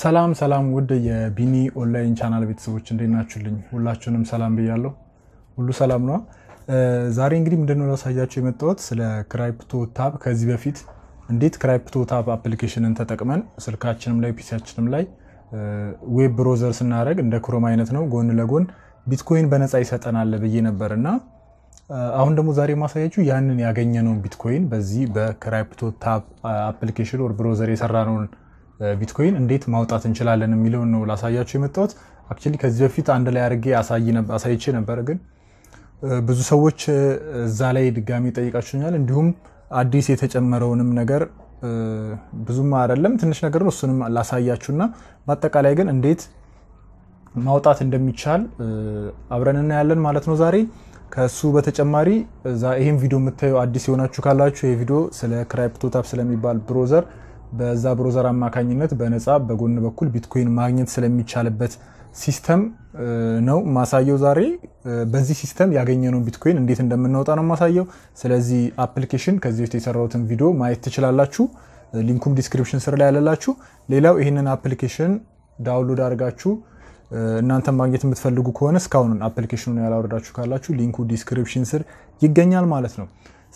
ሰላም ሰላም፣ ውድ የቢኒ ኦንላይን ቻናል ቤተሰቦች እንዴት ናችሁልኝ? ሁላችሁንም ሰላም ብያለሁ። ሁሉ ሰላም ነዋ። ዛሬ እንግዲህ ምንድነው ላሳያቸው የመጣወት ስለ ክራይፕቶ ታብ፣ ከዚህ በፊት እንዴት ክራይፕቶ ታብ አፕሊኬሽንን ተጠቅመን ስልካችንም ላይ ፒሲያችንም ላይ ዌብ ብሮዘር ስናደርግ እንደ ክሮም አይነት ነው ጎን ለጎን ቢትኮይን በነፃ ይሰጠናል ብዬ ነበር እና አሁን ደግሞ ዛሬ ማሳያችሁ ያንን ያገኘነውን ቢትኮይን በዚህ በክራይፕቶ ታብ አፕሊኬሽን ኦር ብሮዘር የሰራነውን ቢትኮይን እንዴት ማውጣት እንችላለን የሚለውን ነው ላሳያችሁ የመጣሁት። አክቹዋሊ ከዚህ በፊት አንድ ላይ አድርጌ አሳይቼ ነበር፣ ግን ብዙ ሰዎች እዛ ላይ ድጋሚ ጠይቃችሁኛል። እንዲሁም አዲስ የተጨመረውንም ነገር ብዙም አይደለም ትንሽ ነገር ነው፣ እሱንም ላሳያችሁና በአጠቃላይ ግን እንዴት ማውጣት እንደሚቻል አብረን እናያለን ማለት ነው ዛሬ። ከሱ በተጨማሪ ይህም ቪዲዮ የምታዩ አዲስ የሆናችሁ ካላችሁ ይህ ቪዲዮ ስለ ክራይፕቶታፕ ስለሚባል ብሮዘር በዛ ብሮዘር አማካኝነት በነፃ በጎን በኩል ቢትኮይን ማግኘት ስለሚቻልበት ሲስተም ነው ማሳየው። ዛሬ በዚህ ሲስተም ያገኘነውን ቢትኮይን እንዴት እንደምናወጣ ነው ማሳየው። ስለዚህ አፕሊኬሽን ከዚህ በፊት የሰራሁትን ቪዲዮ ማየት ትችላላችሁ። ሊንኩም ዲስክሪፕሽን ስር ላይ ያለላችሁ። ሌላው ይህንን አፕሊኬሽን ዳውንሎድ አድርጋችሁ እናንተ ማግኘት የምትፈልጉ ከሆነ እስካሁን አፕሊኬሽኑን ያላወረዳችሁ ካላችሁ ሊንኩ ዲስክሪፕሽን ስር ይገኛል ማለት ነው።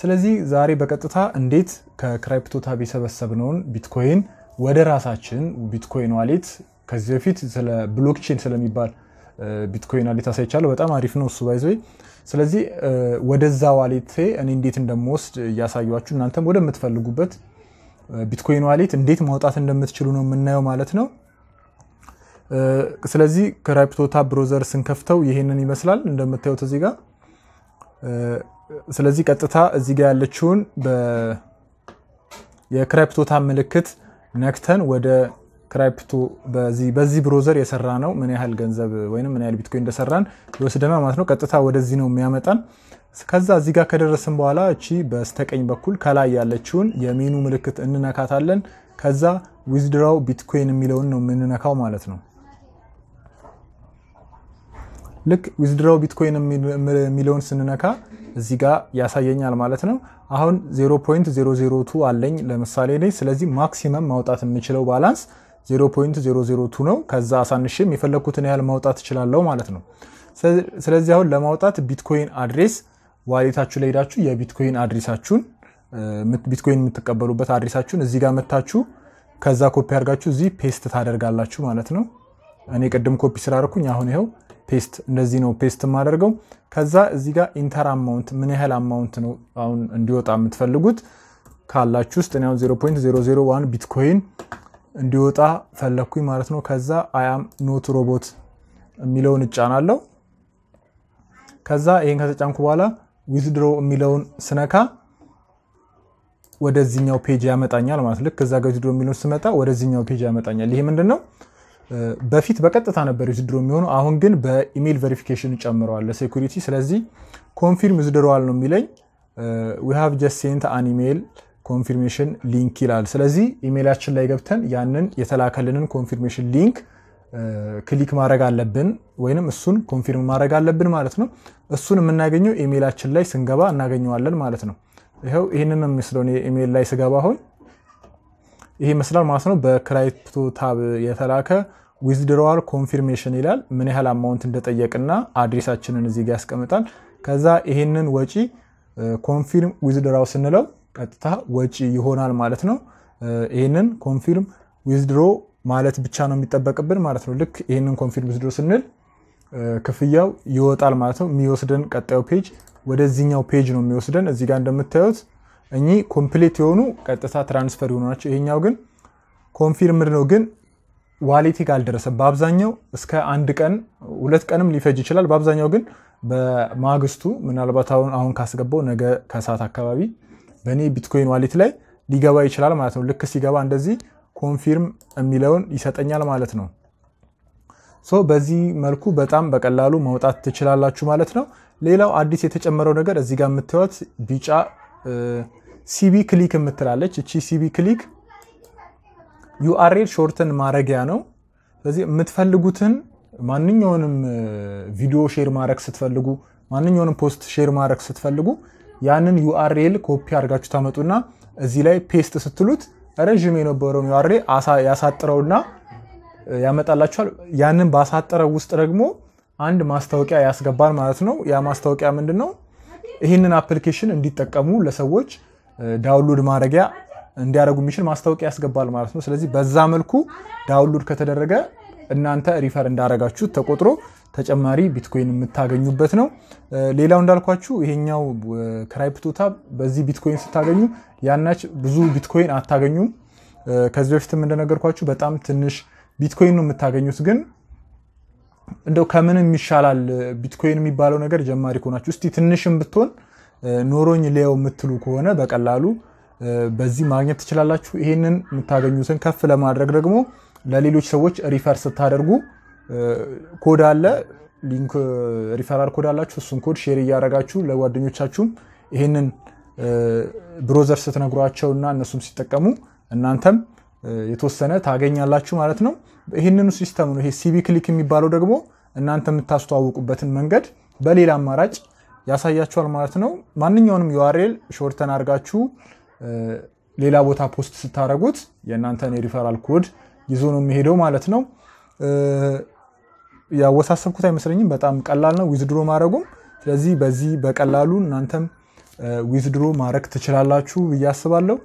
ስለዚህ ዛሬ በቀጥታ እንዴት ከክራይፕቶታብ የሰበሰብነውን ቢትኮይን ወደ ራሳችን ቢትኮይን ዋሌት ከዚህ በፊት ስለ ብሎክቼን ስለሚባል ቢትኮይን ዋሌት አሳይቻለሁ። በጣም አሪፍ ነው እሱ ባይዘ ስለዚህ ወደዛ ዋሌት እኔ እንዴት እንደምወስድ እያሳያችሁ እናንተም ወደምትፈልጉበት ቢትኮይን ዋሌት እንዴት ማውጣት እንደምትችሉ ነው የምናየው ማለት ነው። ስለዚህ ክራይፕቶታብ ብሮዘር ስንከፍተው ይሄንን ይመስላል እንደምታዩት እዚህ ጋር ስለዚህ ቀጥታ እዚህ ጋር ያለችውን የክራይፕቶታ ምልክት ነክተን ወደ ክራይፕቶ በዚህ ብሮዘር የሰራ ነው ምን ያህል ገንዘብ ወይም ምን ያህል ቢትኮይን እንደሰራን ይወስደናል ማለት ነው። ቀጥታ ወደዚህ ነው የሚያመጣን። ከዛ እዚህ ጋር ከደረስን በኋላ እቺ በስተቀኝ በኩል ከላይ ያለችውን የሜኑ ምልክት እንነካታለን። ከዛ ዊዝድራው ቢትኮይን የሚለውን ነው የምንነካው ማለት ነው። ልክ ዊዝድራው ቢትኮይን የሚለውን ስንነካ እዚህ ጋር ያሳየኛል ማለት ነው። አሁን 0.002 አለኝ ለምሳሌ ላይ። ስለዚህ ማክሲመም ማውጣት የምችለው ባላንስ 0.002 ነው። ከዛ አሳንሽ የፈለግኩትን ያህል ማውጣት እችላለሁ ማለት ነው። ስለዚህ አሁን ለማውጣት ቢትኮይን አድሬስ ዋሌታችሁ ላይ ሄዳችሁ የቢትኮይን አድሬሳችሁን ቢትኮይን የምትቀበሉበት አድሬሳችሁን እዚህ ጋር መታችሁ ከዛ ኮፒ አድርጋችሁ እዚህ ፔስት ታደርጋላችሁ ማለት ነው። እኔ ቅድም ኮፒ ስላደረኩኝ አሁን ይኸው ፔስት እንደዚህ ነው ፔስት የማደርገው። ከዛ እዚ ጋር ኢንተር አማውንት ምን ያህል አማውንት ነው አሁን እንዲወጣ የምትፈልጉት ካላችሁ ውስጥ እኔ አሁን 0.001 ቢትኮይን እንዲወጣ ፈለግኩኝ ማለት ነው። ከዛ አያም ኖት ሮቦት የሚለውን እጫናለው። ከዛ ይህን ከተጫንኩ በኋላ ዊዝድሮ የሚለውን ስነካ ወደዚህኛው ፔጅ ያመጣኛል ማለት ልክ እዛ ጋር ዊዝድሮ የሚለውን ስመጣ ወደዚኛው ፔጅ ያመጣኛል። ይሄ ምንድን ነው? በፊት በቀጥታ ነበር ዊዝድሮ የሚሆኑ አሁን ግን በኢሜል ቬሪፊኬሽን ጨምረዋል ለሴኩሪቲ። ስለዚህ ኮንፊርም ዊዝድሮዋል ነው የሚለኝ ዊ ሃቭ ጀስት ሴንት አን ኢሜይል ኮንፊርሜሽን ሊንክ ይላል። ስለዚህ ኢሜይላችን ላይ ገብተን ያንን የተላከልንን ኮንፊርሜሽን ሊንክ ክሊክ ማድረግ አለብን ወይም እሱን ኮንፊርም ማድረግ አለብን ማለት ነው። እሱን የምናገኘው ኢሜይላችን ላይ ስንገባ እናገኘዋለን ማለት ነው። ይኸው ይህንን ነው የሚመስለው። ኢሜይል ላይ ስገባ አሁን ይሄ ይመስላል ማለት ነው። በክራይፕቶ ታብ የተላከ ዊዝድሮዋል ኮንፊርሜሽን ይላል። ምን ያህል አማውንት እንደጠየቅና አድሬሳችንን እዚህ ጋር ያስቀምጣል። ከዛ ይሄንን ወጪ ኮንፊርም ዊዝድሮው ስንለው ቀጥታ ወጪ ይሆናል ማለት ነው። ይህንን ኮንፊርም ዊዝድሮ ማለት ብቻ ነው የሚጠበቅብን ማለት ነው። ልክ ይህንን ኮንፊርም ዊዝድሮ ስንል ክፍያው ይወጣል ማለት ነው። የሚወስደን ቀጣዩ ፔጅ ወደዚህኛው ፔጅ ነው የሚወስደን። እዚህ ጋር እንደምታዩት እኚህ ኮምፕሌት የሆኑ ቀጥታ ትራንስፈር የሆኑ ናቸው። ይሄኛው ግን ኮንፊርምድ ነው፣ ግን ዋሌቴ ካልደረሰ በአብዛኛው እስከ አንድ ቀን ሁለት ቀንም ሊፈጅ ይችላል። በአብዛኛው ግን በማግስቱ ምናልባት አሁን አሁን ካስገባው ነገ ከሰዓት አካባቢ በእኔ ቢትኮይን ዋሌት ላይ ሊገባ ይችላል ማለት ነው። ልክ ሲገባ እንደዚህ ኮንፊርም የሚለውን ይሰጠኛል ማለት ነው። ሶ በዚህ መልኩ በጣም በቀላሉ መውጣት ትችላላችሁ ማለት ነው። ሌላው አዲስ የተጨመረው ነገር እዚህ ጋር የምታዩት ቢጫ ሲቢ ክሊክ የምትላለች እቺ ሲቢ ክሊክ ዩአርኤል ሾርትን ማድረጊያ ነው። ስለዚህ የምትፈልጉትን ማንኛውንም ቪዲዮ ሼር ማድረግ ስትፈልጉ፣ ማንኛውንም ፖስት ሼር ማድረግ ስትፈልጉ ያንን ዩአርኤል ኮፒ አድርጋችሁ ታመጡና እዚህ ላይ ፔስት ስትሉት ረዥም የነበረውን ዩአርኤል ያሳጥረውና ያመጣላችኋል። ያንን ባሳጠረው ውስጥ ደግሞ አንድ ማስታወቂያ ያስገባል ማለት ነው። ያ ማስታወቂያ ምንድን ነው? ይህንን አፕሊኬሽን እንዲጠቀሙ ለሰዎች ዳውንሎድ ማድረጊያ እንዲያደርጉ የሚችል ማስታወቂያ ያስገባል ማለት ነው። ስለዚህ በዛ መልኩ ዳውንሎድ ከተደረገ እናንተ ሪፈር እንዳደረጋችሁ ተቆጥሮ ተጨማሪ ቢትኮይን የምታገኙበት ነው። ሌላው እንዳልኳችሁ ይሄኛው ክራይፕቶታ በዚህ ቢትኮይን ስታገኙ ያናች ብዙ ቢትኮይን አታገኙም። ከዚህ በፊትም እንደነገርኳችሁ በጣም ትንሽ ቢትኮይን ነው የምታገኙት ግን እንደው ከምንም ይሻላል ቢትኮይን የሚባለው ነገር ጀማሪ ከሆናችሁ እስቲ ትንሽም ብትሆን ኖሮኝ ሊያው የምትሉ ከሆነ በቀላሉ በዚህ ማግኘት ትችላላችሁ። ይህንን የምታገኙትን ከፍ ለማድረግ ደግሞ ለሌሎች ሰዎች ሪፈር ስታደርጉ ኮድ አለ፣ ሊንክ ሪፈራል ኮድ አላችሁ። እሱን ኮድ ሼር እያደረጋችሁ ለጓደኞቻችሁም ይህንን ብሮዘር ስትነግሯቸውእና እነሱም ሲጠቀሙ እናንተም የተወሰነ ታገኛላችሁ ማለት ነው። ይህንኑ ሲስተም ነው ይሄ ሲቪ ክሊክ የሚባለው ደግሞ እናንተ የምታስተዋውቁበትን መንገድ በሌላ አማራጭ ያሳያችኋል ማለት ነው። ማንኛውንም ዩአርኤል ሾርተን አድርጋችሁ ሌላ ቦታ ፖስት ስታደረጉት የእናንተን የሪፈራል ኮድ ይዞ ነው የሚሄደው ማለት ነው። ያወሳሰብኩት አይመስለኝም። በጣም ቀላል ነው ዊዝድሮ ማድረጉም። ስለዚህ በዚህ በቀላሉ እናንተም ዊዝድሮ ማድረግ ትችላላችሁ ብዬ አስባለሁ።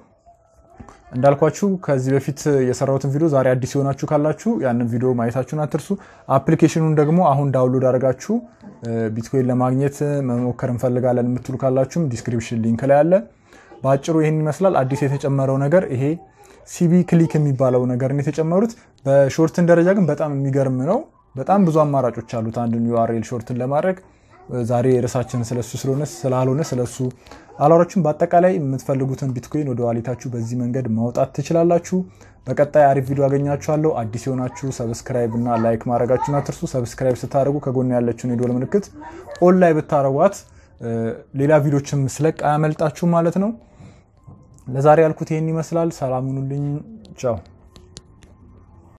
እንዳልኳችሁ ከዚህ በፊት የሰራሁትን ቪዲዮ ዛሬ አዲስ የሆናችሁ ካላችሁ ያንን ቪዲዮ ማየታችሁን አትርሱ። አፕሊኬሽኑን ደግሞ አሁን ዳውንሎድ አድርጋችሁ ቢትኮይን ለማግኘት መሞከር እንፈልጋለን የምትሉ ካላችሁም ዲስክሪፕሽን ሊንክ ላይ አለ። በአጭሩ ይህን ይመስላል። አዲስ የተጨመረው ነገር ይሄ ሲቢ ክሊክ የሚባለው ነው የተጨመሩት። በሾርትን ደረጃ ግን በጣም የሚገርም ነው። በጣም ብዙ አማራጮች አሉት አንድን ዩአርኤል ሾርትን ለማድረግ ዛሬ ርዕሳችን ስለሱ ስለሆነ ስላልሆነ ስለሱ አላሮችን በአጠቃላይ የምትፈልጉትን ቢትኮይን ወደ ዋሊታችሁ በዚህ መንገድ ማውጣት ትችላላችሁ። በቀጣይ አሪፍ ቪዲዮ አገኛችኋለሁ። አዲስ የሆናችሁ ሰብስክራይብ እና ላይክ ማድረጋችሁን አትርሱ። ሰብስክራይብ ስታደርጉ ከጎን ያለችውን የዶል ምልክት ኦንላይ ብታረጓት ሌላ ቪዲዮችም ስለቅ አያመልጣችሁ ማለት ነው። ለዛሬ ያልኩት ይህን ይመስላል። ሰላም ሁኑልኝ። ቻው